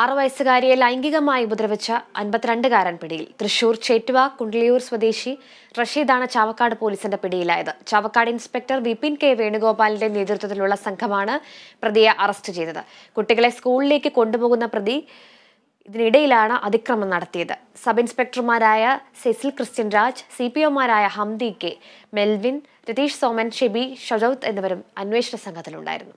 ആറു വയസ്സുകാരിയെ ലൈംഗികമായി ഉപദ്രവിച്ച അൻപത്തിരണ്ടുകാരൻ പിടിയിൽ തൃശൂർ ചേറ്റുവ കുണ്ടലിയൂർ സ്വദേശി റഷീദാണ് ചാവക്കാട് പോലീസിന്റെ പിടിയിലായത് ചാവക്കാട് ഇൻസ്പെക്ടർ വിപിൻ കെ വേണുഗോപാലിന്റെ നേതൃത്വത്തിലുള്ള സംഘമാണ് പ്രതിയെ അറസ്റ്റ് ചെയ്തത് കുട്ടികളെ സ്കൂളിലേക്ക് കൊണ്ടുപോകുന്ന പ്രതി ഇതിനിടയിലാണ് അതിക്രമം നടത്തിയത് സബ് ഇൻസ്പെക്ടർമാരായ Cecil Christian Raj C P ഒമാരായ ഹംദി കെ മെൽവിൻ രതീഷ് സോമൻ ഷെബി ഷജൌത്ത് എന്നിവരും അന്വേഷണ സംഘത്തിലുണ്ടായിരുന്നു